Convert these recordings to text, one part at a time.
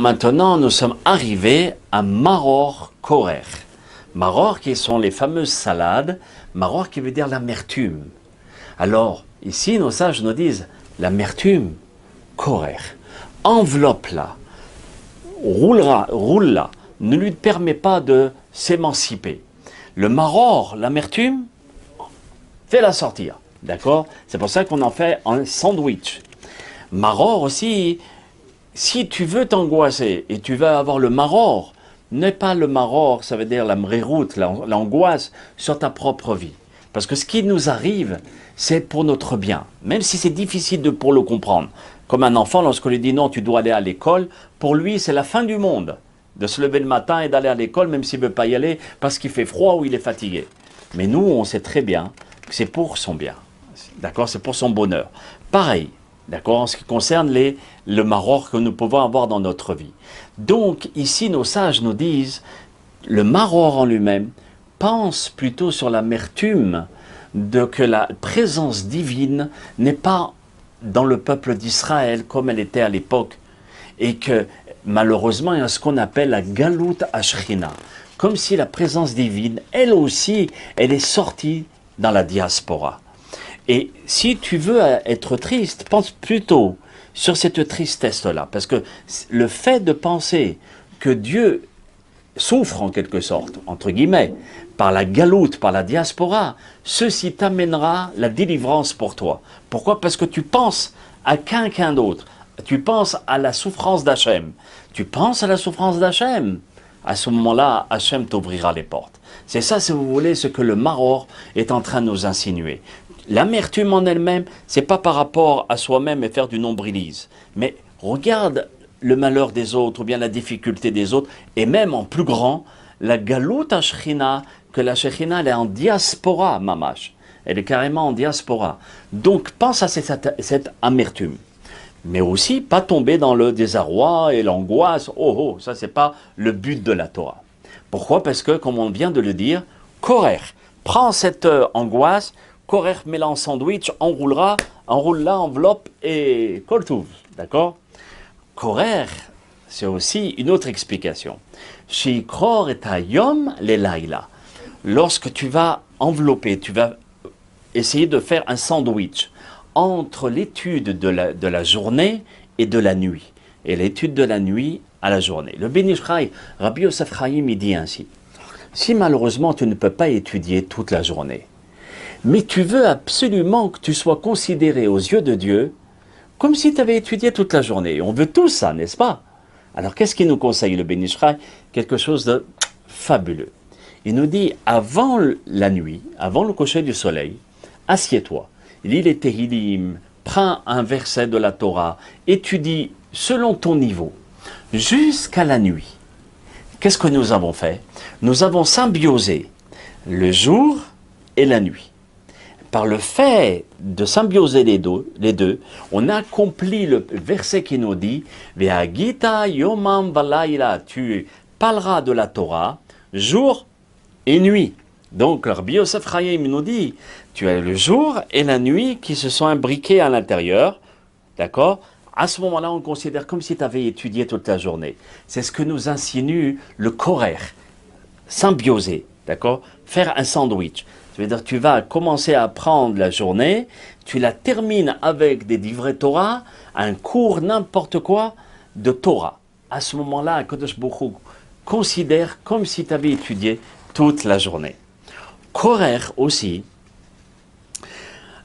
maintenant, nous sommes arrivés à Maror Korer. Maror qui sont les fameuses salades, Maror qui veut dire l'amertume. Alors, ici, nos sages nous disent l'amertume, Korer, enveloppe-la, roule-la, ne lui permet pas de s'émanciper. Le Maror, l'amertume, fait la sortir. D'accord C'est pour ça qu'on en fait un sandwich. Maror aussi, si tu veux t'angoisser et tu veux avoir le maror, n'est pas le maror, ça veut dire la route, l'angoisse sur ta propre vie. Parce que ce qui nous arrive, c'est pour notre bien, même si c'est difficile de, pour le comprendre. Comme un enfant, lorsqu'on lui dit non, tu dois aller à l'école, pour lui, c'est la fin du monde de se lever le matin et d'aller à l'école, même s'il ne veut pas y aller parce qu'il fait froid ou il est fatigué. Mais nous, on sait très bien que c'est pour son bien. D'accord C'est pour son bonheur. Pareil, d'accord, en ce qui concerne les, le maror que nous pouvons avoir dans notre vie. Donc ici, nos sages nous disent, le maror en lui-même pense plutôt sur l'amertume de que la présence divine n'est pas dans le peuple d'Israël comme elle était à l'époque, et que malheureusement il y a ce qu'on appelle la galout ashrina, comme si la présence divine, elle aussi, elle est sortie dans la diaspora. Et si tu veux être triste, pense plutôt sur cette tristesse-là. Parce que le fait de penser que Dieu souffre en quelque sorte, entre guillemets, par la galoute, par la diaspora, ceci t'amènera la délivrance pour toi. Pourquoi Parce que tu penses à quelqu'un d'autre. Tu penses à la souffrance d'Hachem. Tu penses à la souffrance d'Hachem. À ce moment-là, Hachem t'ouvrira les portes. C'est ça, si vous voulez, ce que le Maror est en train de nous insinuer. L'amertume en elle-même, n'est pas par rapport à soi-même et faire du nombrilise. Mais regarde le malheur des autres ou bien la difficulté des autres, et même en plus grand, la galouta shchina que la shrina elle est en diaspora, mamash. Elle est carrément en diaspora. Donc pense à cette, amertume. Mais aussi pas tomber dans le désarroi et l'angoisse. Oh oh, ça n'est pas le but de la Torah. Pourquoi Parce que, comme on vient de le dire, Korer, prends cette euh, angoisse, Korer met en sandwich, enroulera, enroule la enveloppe et Koltouv. D'accord Korer, c'est aussi une autre explication. Shikror et Ayom le laïla. Lorsque tu vas envelopper, tu vas essayer de faire un sandwich entre l'étude de la, journée et de la nuit. Et l'étude de la nuit à la journée. Le Benishraï, Rabbi Yosef Chaim, dit ainsi. Si malheureusement tu ne peux pas étudier toute la journée, mais tu veux absolument que tu sois considéré aux yeux de Dieu comme si tu avais étudié toute la journée. On veut tout ça, n'est-ce pas Alors qu'est-ce qu'il nous conseille le Bénishraï Quelque chose de fabuleux. Il nous dit, avant la nuit, avant le coucher du soleil, assieds-toi, lis les Tehillim, prends un verset de la Torah, étudie selon ton niveau, jusqu'à la nuit. Qu'est-ce que nous avons fait Nous avons symbiosé le jour et la nuit par le fait de symbioser les deux, les deux, on accomplit le verset qui nous dit Gita Yomam tu parleras de la Torah jour et nuit. Donc, leur Rabbi Yosef nous dit tu as le jour et la nuit qui se sont imbriqués à l'intérieur, d'accord à ce moment-là, on considère comme si tu avais étudié toute la journée. C'est ce que nous insinue le corère symbioser »,« d'accord Faire un sandwich dire tu vas commencer à prendre la journée, tu la termines avec des de Torah, un cours n'importe quoi de Torah. À ce moment-là, Kodesh Bokhu considère comme si tu avais étudié toute la journée. Korer aussi,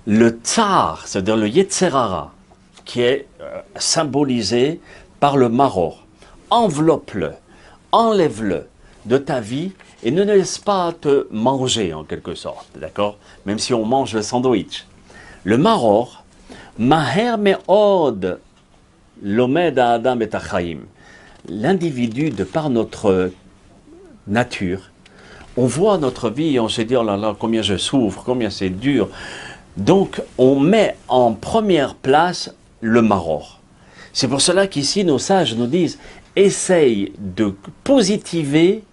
le tsar, c'est-à-dire le yetzerara, qui est euh, symbolisé par le maror, enveloppe-le, enlève-le, de ta vie et ne laisse pas te manger en quelque sorte, d'accord Même si on mange le sandwich. Le maror, maher me'od l'omed adam et achaim. L'individu, de par notre nature, on voit notre vie et on se dit, oh là là, combien je souffre, combien c'est dur. Donc, on met en première place le maror. C'est pour cela qu'ici, nos sages nous disent, essaye de positiver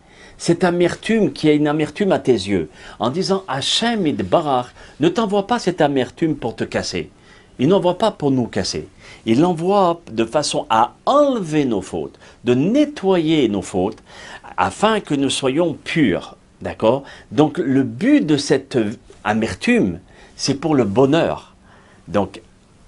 cette amertume qui est une amertume à tes yeux, en disant Hachem Barach ne t'envoie pas cette amertume pour te casser. Il n'envoie pas pour nous casser. Il l'envoie de façon à enlever nos fautes, de nettoyer nos fautes, afin que nous soyons purs. D'accord Donc le but de cette amertume, c'est pour le bonheur. Donc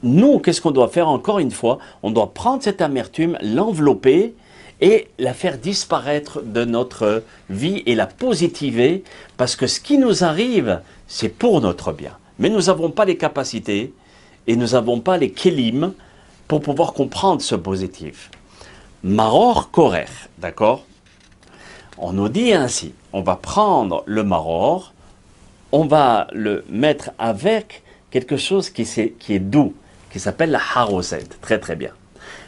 nous, qu'est-ce qu'on doit faire encore une fois On doit prendre cette amertume, l'envelopper, et la faire disparaître de notre vie et la positiver, parce que ce qui nous arrive, c'est pour notre bien. Mais nous n'avons pas les capacités et nous n'avons pas les kélims pour pouvoir comprendre ce positif. Maror korer, d'accord On nous dit ainsi, on va prendre le maror, on va le mettre avec quelque chose qui, est, doux, qui s'appelle la haroset, Très très bien.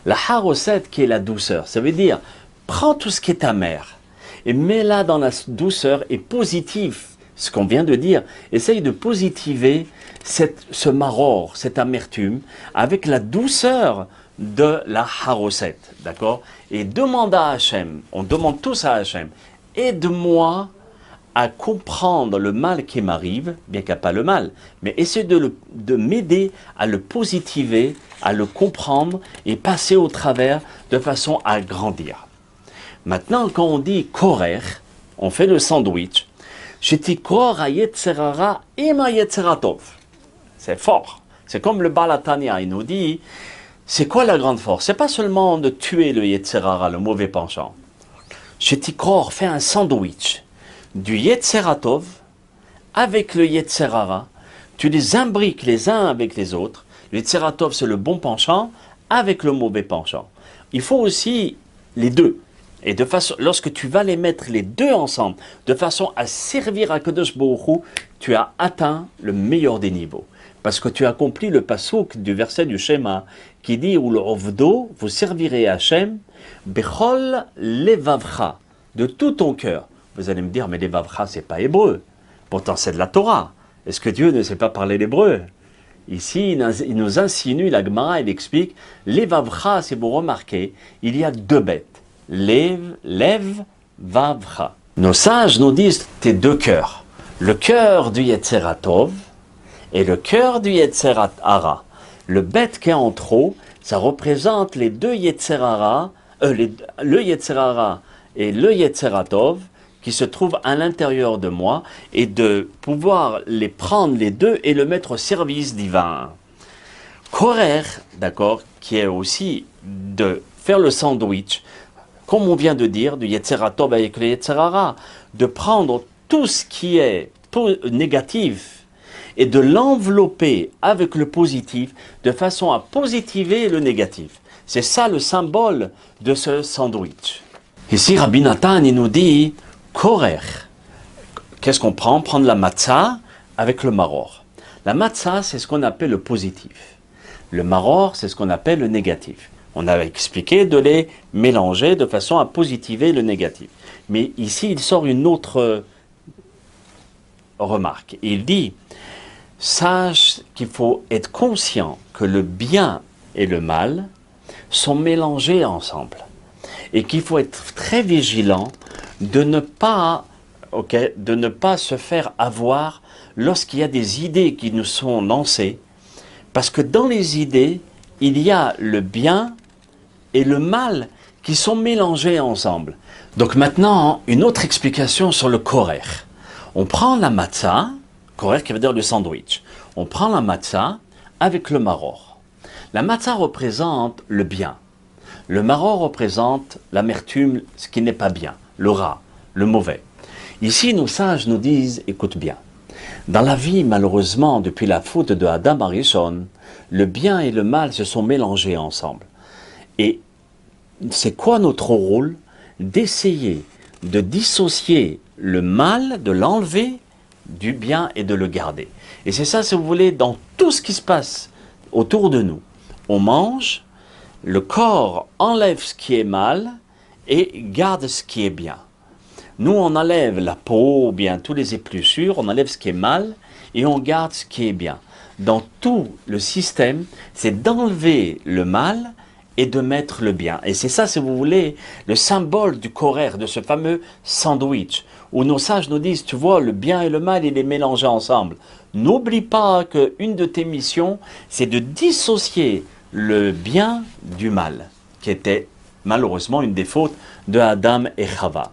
La harosette qui est la douceur, ça veut dire prends tout ce qui est amer et mets-la dans la douceur et positif, ce qu'on vient de dire. Essaye de positiver ce maror, cette amertume, avec la douceur de la harosette, d'accord Et demande à Hachem, on demande tous à Hachem, aide-moi à comprendre le mal qui m'arrive, bien qu'il n'y ait pas le mal, mais essayer de, m'aider à le positiver, à le comprendre et passer au travers de façon à grandir. Maintenant, quand on dit korer, on fait le sandwich. C'est fort. C'est comme le Balatania, il nous dit, c'est quoi la grande force C'est pas seulement de tuer le Yetzerara, le mauvais penchant. kor fait un sandwich du Yetzeratov avec le Yetzerara, tu les imbriques les uns avec les autres. Le Yetzeratov, c'est le bon penchant avec le mauvais penchant. Il faut aussi les deux. Et de façon, lorsque tu vas les mettre les deux ensemble, de façon à servir à Kadosh Bohu, tu as atteint le meilleur des niveaux. Parce que tu as accompli le pasouk du verset du schéma qui dit Ou vous servirez à Hachem, Bechol de tout ton cœur. Vous allez me dire, mais les Vavra, n'est pas hébreu. Pourtant, c'est de la Torah. Est-ce que Dieu ne sait pas parler l'hébreu Ici, il nous insinue, la Gemara, il explique, les Vavra, si vous remarquez, il y a deux bêtes. Lev, Lev, Vavra. Nos sages nous disent tes deux cœurs. Le cœur du Yetzeratov et le cœur du yetseratara. Le bête qui est en trop, ça représente les deux Yetzerara, euh, le Yetzerara et le Yetzeratov, qui se trouve à l'intérieur de moi et de pouvoir les prendre les deux et le mettre au service divin. Korer, d'accord, qui est aussi de faire le sandwich, comme on vient de dire, de de prendre tout ce qui est négatif et de l'envelopper avec le positif de façon à positiver le négatif. C'est ça le symbole de ce sandwich. Ici, Rabbi Nathan, nous dit Qu'est-ce qu'on prend Prendre la matzah avec le maror. La matzah, c'est ce qu'on appelle le positif. Le maror, c'est ce qu'on appelle le négatif. On avait expliqué de les mélanger de façon à positiver le négatif. Mais ici, il sort une autre remarque. Il dit, sache qu'il faut être conscient que le bien et le mal sont mélangés ensemble et qu'il faut être très vigilant de ne pas, de ne pas se faire avoir lorsqu'il y a des idées qui nous sont lancées, parce que dans les idées, il y a le bien et le mal qui sont mélangés ensemble. Donc maintenant, une autre explication sur le korer. On prend la matzah, korer qui veut dire le sandwich. On prend la matzah avec le maror. La matzah représente le bien. Le maror représente l'amertume, ce qui n'est pas bien le rat, le mauvais. Ici, nos sages nous disent, écoute bien, dans la vie, malheureusement, depuis la faute de Adam Harrison, le bien et le mal se sont mélangés ensemble. Et c'est quoi notre rôle D'essayer de dissocier le mal, de l'enlever du bien et de le garder. Et c'est ça, si vous voulez, dans tout ce qui se passe autour de nous. On mange, le corps enlève ce qui est mal, et garde ce qui est bien. Nous, on enlève la peau, bien tous les épluchures, on enlève ce qui est mal et on garde ce qui est bien. Dans tout le système, c'est d'enlever le mal et de mettre le bien. Et c'est ça, si vous voulez, le symbole du coraire, de ce fameux sandwich, où nos sages nous disent, tu vois, le bien et le mal, il les mélangé ensemble. N'oublie pas qu'une de tes missions, c'est de dissocier le bien du mal, qui était malheureusement une des fautes de Adam et Chava.